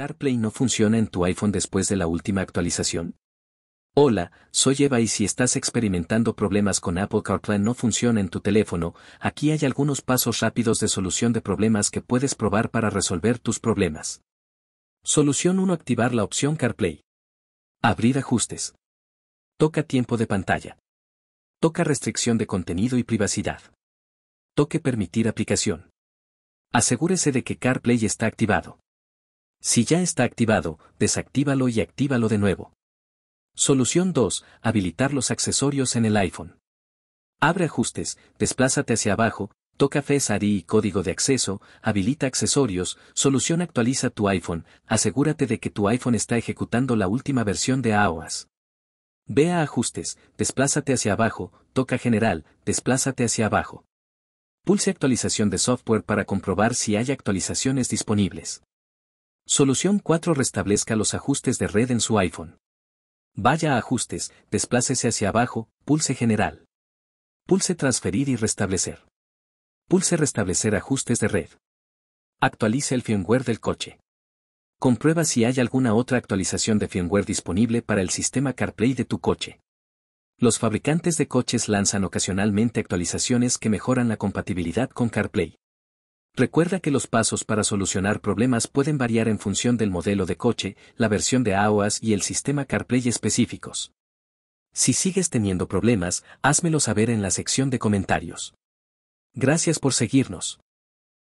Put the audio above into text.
CarPlay no funciona en tu iPhone después de la última actualización? Hola, soy Eva y si estás experimentando problemas con Apple CarPlay no funciona en tu teléfono, aquí hay algunos pasos rápidos de solución de problemas que puedes probar para resolver tus problemas. Solución 1. Activar la opción CarPlay. Abrir ajustes. Toca tiempo de pantalla. Toca restricción de contenido y privacidad. Toque permitir aplicación. Asegúrese de que CarPlay está activado. Si ya está activado, desactívalo y actívalo de nuevo. Solución 2. Habilitar los accesorios en el iPhone. Abre ajustes, desplázate hacia abajo, toca Face y código de acceso, habilita accesorios, solución actualiza tu iPhone, asegúrate de que tu iPhone está ejecutando la última versión de AOAS. Ve a ajustes, desplázate hacia abajo, toca general, desplázate hacia abajo. Pulse actualización de software para comprobar si hay actualizaciones disponibles. Solución 4 restablezca los ajustes de red en su iPhone. Vaya a Ajustes, desplácese hacia abajo, pulse General. Pulse Transferir y Restablecer. Pulse Restablecer ajustes de red. Actualice el firmware del coche. Comprueba si hay alguna otra actualización de firmware disponible para el sistema CarPlay de tu coche. Los fabricantes de coches lanzan ocasionalmente actualizaciones que mejoran la compatibilidad con CarPlay. Recuerda que los pasos para solucionar problemas pueden variar en función del modelo de coche, la versión de AOAS y el sistema CarPlay específicos. Si sigues teniendo problemas, házmelo saber en la sección de comentarios. Gracias por seguirnos.